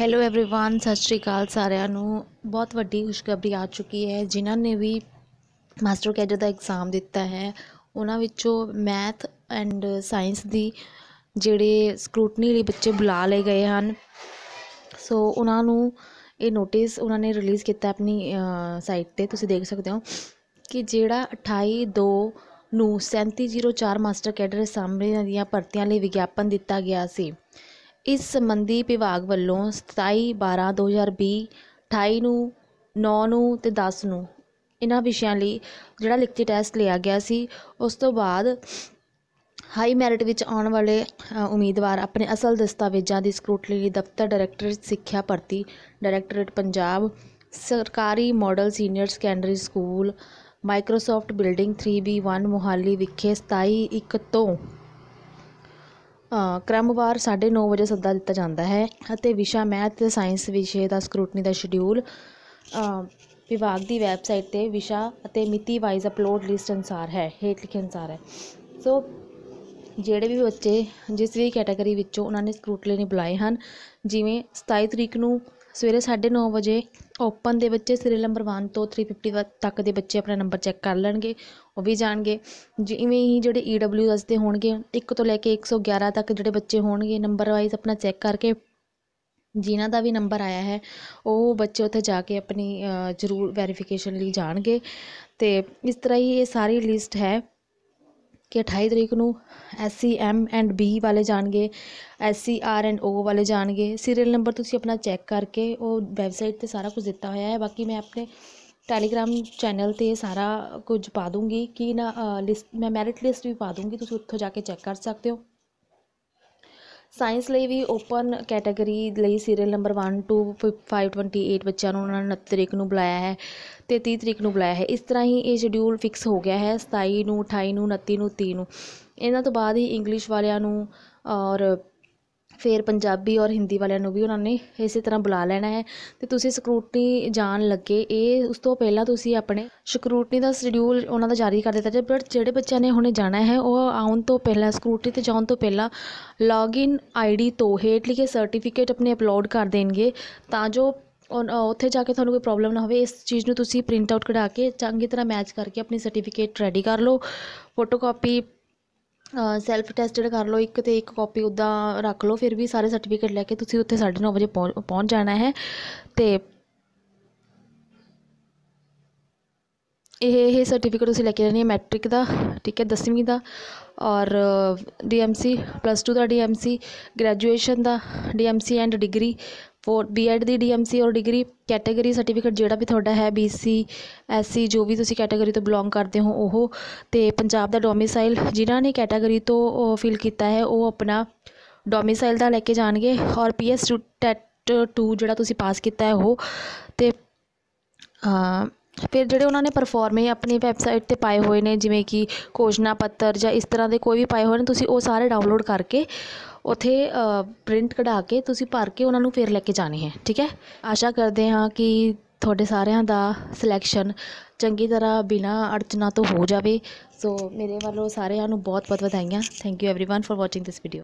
hello everyone ਸਤਿ ਸ਼੍ਰੀ ਅਕਾਲ ਸਾਰਿਆਂ ਨੂੰ ਬਹੁਤ ਵੱਡੀ ਖੁਸ਼ਖਬਰੀ ਆ ਚੁੱਕੀ ਹੈ ਜਿਨ੍ਹਾਂ ਨੇ ਵੀ ਮਾਸਟਰ ਕੈਡਰ ਦਾ ਐਗਜ਼ਾਮ ਦਿੱਤਾ ਹੈ ਉਹਨਾਂ ਵਿੱਚੋਂ ਮੈਥ ਐਂਡ ਸਾਇੰਸ ਦੀ ਜਿਹੜੇ ਸਕਰੂਟਨੀ ਲਈ ਬੱਚੇ ਬੁਲਾ ਲਏ ਗਏ ਹਨ ਸੋ ਉਹਨਾਂ ਨੂੰ ਇਹ ਨੋਟਿਸ ਉਹਨਾਂ ਨੇ ਰਿਲੀਜ਼ ਕੀਤਾ ਆਪਣੀ ਸਾਈਟ ਤੇ ਤੁਸੀਂ ਦੇਖ ਸਕਦੇ ਹੋ ਕਿ ਜਿਹੜਾ 28 2 ਨੂੰ 3704 ਮਾਸਟਰ ਕੈਡਰ ਸਾਹਮਣੇ ਦੀਆਂ ਭਰਤੀਆਂ ਲਈ ਵਿਗਿਆਪਨ ਦਿੱਤਾ ਗਿਆ ਸੀ ਇਸ ਸੰਬੰਧੀ ਵਿਭਾਗ ਵੱਲੋਂ 27 12 2020 28 ਨੂੰ 9 ਨੂੰ ਤੇ 10 ਨੂੰ ਇਹਨਾਂ ਵਿਸ਼ਿਆਂ ਲਈ ਜਿਹੜਾ ਲਿਖਤੀ ਟੈਸਟ ਲਿਆ ਗਿਆ ਸੀ ਉਸ ਤੋਂ ਬਾਅਦ ਹਾਈ ਮੈਰਿਟ ਵਿੱਚ ਆਉਣ ਵਾਲੇ ਉਮੀਦਵਾਰ ਆਪਣੇ ਅਸਲ ਦਸਤਾਵੇਜ਼ਾਂ ਦੀ ਸਕਰੂਟਲੀ ਲਈ ਦਫ਼ਤਰ ਡਾਇਰੈਕਟੋਰੇਟ ਸਿੱਖਿਆ ਭਰਤੀ ਡਾਇਰੈਕਟੋਰੇਟ ਪੰਜਾਬ ਸਰਕਾਰੀ model senior secondary school Microsoft building 3B1 Mohali ਵਿਖੇ 27 1 ਤੋਂ ਕ੍ਰਮਵਾਰ 9:30 ਵਜੇ ਸੱਦਾ ਦਿੱਤਾ ਜਾਂਦਾ ਹੈ ਅਤੇ ਵਿਸ਼ਾ ਮੈਥ ਤੇ ਸਾਇੰਸ ਵਿਸ਼ੇ ਦਾ ਸਕਰੂਟਨੀ ਦਾ ਸ਼ਡਿਊਲ ਵਿਭਾਗ ਦੀ ਵੈਬਸਾਈਟ ਤੇ ਵਿਸ਼ਾ ਅਤੇ ਮਿਤੀ ਵਾਈਜ਼ ਅਪਲੋਡ ਲਿਸਟ ਅਨਸਾਰ ਹੈ ਹੇਠ ਲਿਖੇ ਅਨਸਾਰ ਹੈ ਸੋ ਜਿਹੜੇ ਵੀ ਬੱਚੇ ਜਿਸ ਵੀ ਕੈਟਾਗਰੀ ਵਿੱਚੋਂ ਉਹਨਾਂ ਨੇ ਸਕਰੂਟਲੇ ਲਈ ਬੁਲਾਏ ਹਨ ਜਿਵੇਂ 27 ਤਰੀਕ ਨੂੰ ਸਵੇਰੇ 9:30 ਵਜੇ ਓਪਨ ਦੇ ਬੱਚੇ ਸੀਰੀਅਲ ਨੰਬਰ 1 ਤੋਂ 350 ਤੱਕ ਦੇ ਬੱਚੇ ਆਪਣਾ ਨੰਬਰ ਚੈੱਕ ਕਰ ਲੈਣਗੇ ਉਹ ਵੀ ਜਾਣਗੇ ਜਿਵੇਂ ਹੀ ਜਿਹੜੇ ਈਡਬਲਯੂ ਦੇ ਹੋਣਗੇ 1 ਤੋਂ ਲੈ ਕੇ 111 ਤੱਕ ਜਿਹੜੇ ਬੱਚੇ ਹੋਣਗੇ ਨੰਬਰ ਵਾਈਜ਼ ਆਪਣਾ ਚੈੱਕ ਕਰਕੇ ਜਿਨ੍ਹਾਂ ਦਾ ਵੀ ਨੰਬਰ ਆਇਆ ਹੈ ਉਹ ਬੱਚੇ ਉੱਥੇ ਜਾ ਕੇ ਆਪਣੀ ਜ਼ਰੂਰ ਵੈਰੀਫਿਕੇਸ਼ਨ ਲਈ ਜਾਣਗੇ ਤੇ ਇਸ ਤਰ੍ਹਾਂ ਹੀ ਇਹ ਸਾਰੀ ਲਿਸਟ ਹੈ ਕਿ 28 ਤਰੀਕ ਨੂੰ ਸੀ ਐਮ ਐਂਡ ਬੀ ਵਾਲੇ ਜਾਣਗੇ ਸੀ ਆਰ ਐਂਡ ਓ ਵਾਲੇ ਜਾਣਗੇ ਸੀਰੀਅਲ ਨੰਬਰ ਤੁਸੀਂ ਆਪਣਾ ਚੈੱਕ ਕਰਕੇ ਉਹ ਵੈਬਸਾਈਟ ਤੇ ਸਾਰਾ ਕੁਝ ਦਿੱਤਾ ਹੋਇਆ ਹੈ ਬਾਕੀ ਮੈਂ ਆਪਣੇ ਟੈਲੀਗ੍ਰਾਮ ਚੈਨਲ ਤੇ ਸਾਰਾ ਕੁਝ ਪਾ ਦੂੰਗੀ ਕਿ ਨਾ ਲਿਸਟ ਮੈਂ ਮੈਰਿਟ ਲਿਸਟ ਵੀ ਪਾ ਦੂੰਗੀ ਤੁਸੀਂ ਉੱਥੋਂ ਜਾ ਕੇ ਚੈੱਕ ਕਰ ਸਕਦੇ ਹੋ ਸਾਇੰਸ ਲਈ ਵੀ ਓਪਨ ਕੈਟਾਗਰੀ ਲਈ ਸੀਰੀਅਲ ਨੰਬਰ 1 ਟੂ 528 ਬੱਚਿਆਂ ਨੂੰ ਉਹਨਾਂ ਨੇ 29 ਤਰੀਕ ਨੂੰ ਬੁਲਾਇਆ ਹੈ ਤੇ 30 ਤਰੀਕ ਨੂੰ ਬੁਲਾਇਆ ਹੈ ਇਸ ਤਰ੍ਹਾਂ ਹੀ ਇਹ ਸ਼ਡਿਊਲ ਫਿਕਸ ਹੋ ਗਿਆ ਹੈ 27 ਨੂੰ 28 ਨੂੰ 29 ਨੂੰ 30 ਨੂੰ ਇਹਨਾਂ ਤੋਂ ਬਾਅਦ ਹੀ ਇੰਗਲਿਸ਼ ਵਾਲਿਆਂ ਨੂੰ ਔਰ ਫਿਰ ਪੰਜਾਬੀ ਔਰ ਹਿੰਦੀ ਵਾਲਿਆਂ ਨੂੰ ਵੀ ਉਹਨਾਂ ਨੇ ਇਸੇ ਤਰ੍ਹਾਂ ਬੁਲਾ ਲੈਣਾ ਹੈ ਤੇ ਤੁਸੀਂ ਸਕਰੂਟਨੀ ਜਾਣ ਲੱਗੇ ਇਹ ਉਸ ਤੋਂ ਪਹਿਲਾਂ ਤੁਸੀਂ ਆਪਣੇ ਸਕਰੂਟਨੀ ਦਾ ਸ਼ਡਿਊਲ ਉਹਨਾਂ ਦਾ ਜਾਰੀ ਕਰ ਦਿੱਤਾ ਜੇ ਬਟ ਜਿਹੜੇ ਬੱਚਿਆਂ ਨੇ ਹੁਣੇ ਜਾਣਾ ਹੈ ਉਹ ਆਉਣ ਤੋਂ ਪਹਿਲਾਂ ਸਕਰੂਟਨੀ 'ਤੇ ਜਾਣ ਤੋਂ ਪਹਿਲਾਂ ਲੌਗਇਨ ਆਈਡੀ ਤੋਂ ਹੇਠ ਲਿਖੇ ਸਰਟੀਫਿਕੇਟ ਆਪਣੇ ਅਪਲੋਡ ਕਰ ਦੇਣਗੇ ਤਾਂ ਜੋ ਉੱਥੇ ਜਾ ਕੇ ਤੁਹਾਨੂੰ ਕੋਈ ਪ੍ਰੋਬਲਮ ਨਾ ਹੋਵੇ ਇਸ ਚੀਜ਼ ਨੂੰ ਤੁਸੀਂ ਪ੍ਰਿੰਟ ਆਊਟ ਕਢਾ ਕੇ ਚੰਗੀ ਤਰ੍ਹਾਂ ਮੈਚ ਕਰਕੇ ਆਪਣੀ ਸਰਟੀਫਿਕੇਟ ਰੈਡੀ ਕਰ ਲਓ ਫੋਟੋਕਾਪੀ ਸੈਲਫ ਟੈਸਟਡ ਕਰ ਲਓ ਇੱਕ ਤੇ ਇੱਕ ਕਾਪੀ ਉਦਾਂ ਰੱਖ ਲਓ ਫਿਰ ਵੀ ਸਾਰੇ ਸਰਟੀਫਿਕੇਟ ਲੈ ਕੇ ਤੁਸੀਂ ਉੱਥੇ 9:30 ਵਜੇ ਪਹੁੰਚ ਜਾਣਾ ਹੈ ਤੇ ਇਹ ਇਹ ਸਰਟੀਫਿਕੇਟ ਤੁਸੀਂ ਲੈ ਕੇ ਜਾਣੀ ਹੈ ਮੈਟ੍ਰਿਕ ਦਾ ਠੀਕ ਹੈ 10ਵੀਂ ਦਾ ਔਰ ਡੀਐਮਸੀ ਪਲੱਸ 2 ਦਾ ਡੀਐਮਸੀ ਗ੍ਰੈਜੂਏਸ਼ਨ ਦਾ DMC and degree for BEd ਦੀ ਡੀਐਮਸੀ ਔਰ ਡਿਗਰੀ ਕੈਟਾਗਰੀ ਸਰਟੀਫਿਕੇਟ ਜਿਹੜਾ ਵੀ ਤੁਹਾਡਾ ਹੈ ਬੀਸੀ ਐਸਸੀ ਜੋ ਵੀ ਤੁਸੀਂ ਕੈਟਾਗਰੀ ਤੋਂ ਬਿਲੋਂਗ ਕਰਦੇ ਹੋ ਉਹ ਤੇ ਪੰਜਾਬ ਦਾ ਡੋਮਿਸਾਈਲ ਜਿਨ੍ਹਾਂ ਨੇ ਕੈਟਾਗਰੀ ਤੋਂ ਫਿਲ ਕੀਤਾ ਹੈ ਉਹ ਆਪਣਾ ਡੋਮਿਸਾਈਲ ਦਾ ਲੈ ਕੇ ਜਾਣਗੇ ਔਰ ਪੀਐਸ ਟੈਟ 2 ਜਿਹੜਾ ਤੁਸੀਂ ਪਾਸ ਕੀਤਾ ਹੈ ਉਹ ਤੇ ਫਿਰ ਜਿਹੜੇ ਉਹਨਾਂ ਨੇ ਪਰਫਾਰਮੇ ਆਪਣੀ ਵੈਬਸਾਈਟ ਤੇ ਪਾਏ ਹੋਏ ਨੇ ਜਿਵੇਂ ਕਿ ਕੋਸ਼ਨਾ ਪੱਤਰ ਜਾਂ ਇਸ ਤਰ੍ਹਾਂ ਦੇ ਕੋਈ ਵੀ ਪਾਏ ਹੋਏ ਨੇ ਤੁਸੀਂ ਉਹ ਸਾਰੇ ਡਾਊਨਲੋਡ ਕਰਕੇ ਉੱਥੇ ਪ੍ਰਿੰਟ ਕਢਾ ਕੇ ਤੁਸੀਂ ਭਰ ਕੇ ਉਹਨਾਂ ਨੂੰ ਫਿਰ ਲੈ ਕੇ ਜਾਣੇ ਹੈ ਠੀਕ ਹੈ ਆਸ਼ਾ ਕਰਦੇ ਹਾਂ ਕਿ ਤੁਹਾਡੇ ਸਾਰਿਆਂ ਦਾ ਸਿਲੈਕਸ਼ਨ ਚੰਗੀ ਤਰ੍ਹਾਂ ਬਿਨਾਂ ਅੜਚਨਾ ਤੋਂ ਹੋ ਜਾਵੇ ਸੋ ਮੇਰੇ ਵੱਲੋਂ ਸਾਰਿਆਂ ਨੂੰ ਬਹੁਤ ਬਹੁਤ ਵਧਾਈਆਂ thank you everyone for watching this video